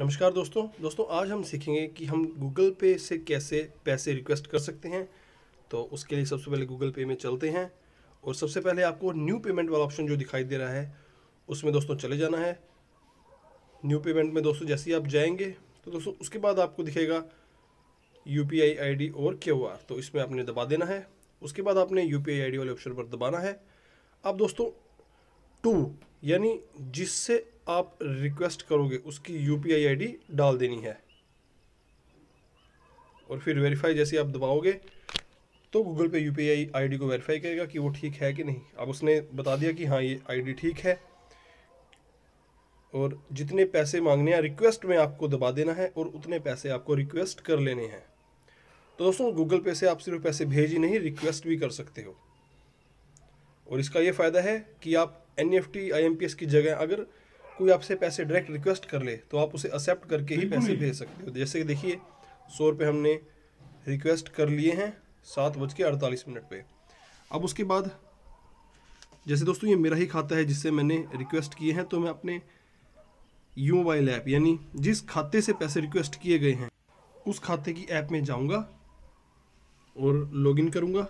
नमस्कार दोस्तों दोस्तों आज हम सीखेंगे कि हम गूगल पे से कैसे पैसे रिक्वेस्ट कर सकते हैं तो उसके लिए सबसे पहले गूगल पे में चलते हैं और सबसे पहले आपको न्यू पेमेंट वाला ऑप्शन जो दिखाई दे रहा है उसमें दोस्तों चले जाना है न्यू पेमेंट में दोस्तों जैसे ही आप जाएंगे तो दोस्तों उसके बाद आपको दिखेगा U P I I D और क्यू आर तो इसमें आपने दबा देना है उसके बाद आपने U P I I D वाले ऑप्शन पर दबाना है अब दोस्तों टू यानी जिससे आप रिक्वेस्ट करोगे उसकी यू पी आई डी डाल देनी है और फिर वेरीफाई जैसे आप दबाओगे तो Google Pay U P I I D को वेरीफाई करेगा कि वो ठीक है कि नहीं अब उसने बता दिया कि हाँ ये आई डी ठीक है और जितने पैसे मांगने हैं रिक्वेस्ट में आपको दबा देना है और उतने पैसे आपको रिक्वेस्ट कर लेने हैं तो दोस्तों गूगल पे से आप सिर्फ पैसे भेज ही नहीं रिक्वेस्ट भी कर सकते हो और इसका ये फ़ायदा है कि आप N F T I M P S की जगह अगर कोई आपसे पैसे डायरेक्ट रिक्वेस्ट कर ले तो आप उसे एक्सेप्ट करके ही पैसे भेज सकते हो जैसे कि देखिए सौ रुपये हमने रिक्वेस्ट कर लिए हैं सात बज के अड़तालीस मिनट पे अब उसके बाद जैसे दोस्तों ये मेरा ही खाता है जिससे मैंने रिक्वेस्ट किए हैं तो मैं अपने यू मोबाइल ऐप यानी जिस खाते से पैसे रिक्वेस्ट किए गए हैं उस खाते की ऐप में जाऊंगा और लॉगिन करूंगा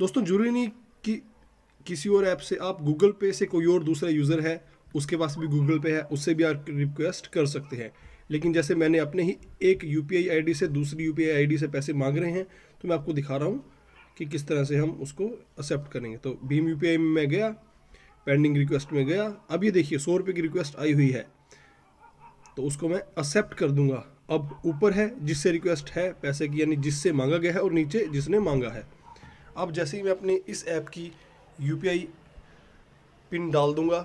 दोस्तों जरूरी नहीं कि किसी और ऐप से आप गूगल पे से कोई और दूसरा यूज़र है उसके पास भी गूगल पे है उससे भी आप रिक्वेस्ट कर सकते हैं लेकिन जैसे मैंने अपने ही एक यू पी से दूसरी यू पी से पैसे मांग रहे हैं तो मैं आपको दिखा रहा हूँ कि किस तरह से हम उसको एक्सेप्ट करेंगे तो भीम यू में मैं गया पेंडिंग रिक्वेस्ट में गया अब ये देखिए सौ रुपये की रिक्वेस्ट आई हुई है तो उसको मैं एक्सेप्ट कर दूंगा अब ऊपर है जिससे रिक्वेस्ट है पैसे की यानी जिससे मांगा गया है और नीचे जिसने मांगा है अब जैसे ही मैं अपने इस ऐप की यू पिन डाल दूंगा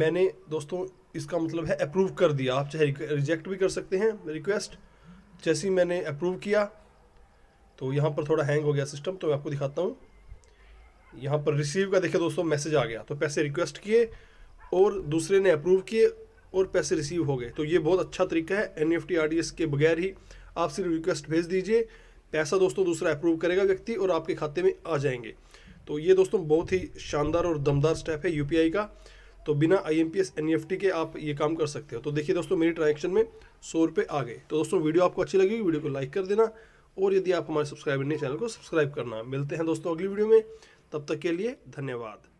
मैंने दोस्तों इसका मतलब है अप्रूव कर दिया आप चाहे रिजेक्ट भी कर सकते हैं रिक्वेस्ट जैसे ही मैंने अप्रूव किया तो यहाँ पर थोड़ा हैंग हो गया सिस्टम तो मैं आपको दिखाता हूँ यहाँ पर रिसीव का देखिए दोस्तों मैसेज आ गया तो पैसे रिक्वेस्ट किए और दूसरे ने अप्रूव किए और पैसे रिसीव हो गए तो ये बहुत अच्छा तरीका है एन एफ e के बगैर ही आप सिर्फ रिक्वेस्ट भेज दीजिए पैसा दोस्तों दूसरा अप्रूव करेगा व्यक्ति और आपके खाते में आ जाएंगे तो ये दोस्तों बहुत ही शानदार और दमदार स्टेप है यू का तो बिना आई एम पी के आप ये काम कर सकते हो तो देखिए दोस्तों मेरी ट्रांजेक्शन में सौ रुपये आ गए तो दोस्तों वीडियो आपको अच्छी लगी वीडियो को लाइक कर देना और यदि आप हमारे सब्सक्राइबर नहीं चैनल को सब्सक्राइब करना मिलते हैं दोस्तों अगली वीडियो में तब तक के लिए धन्यवाद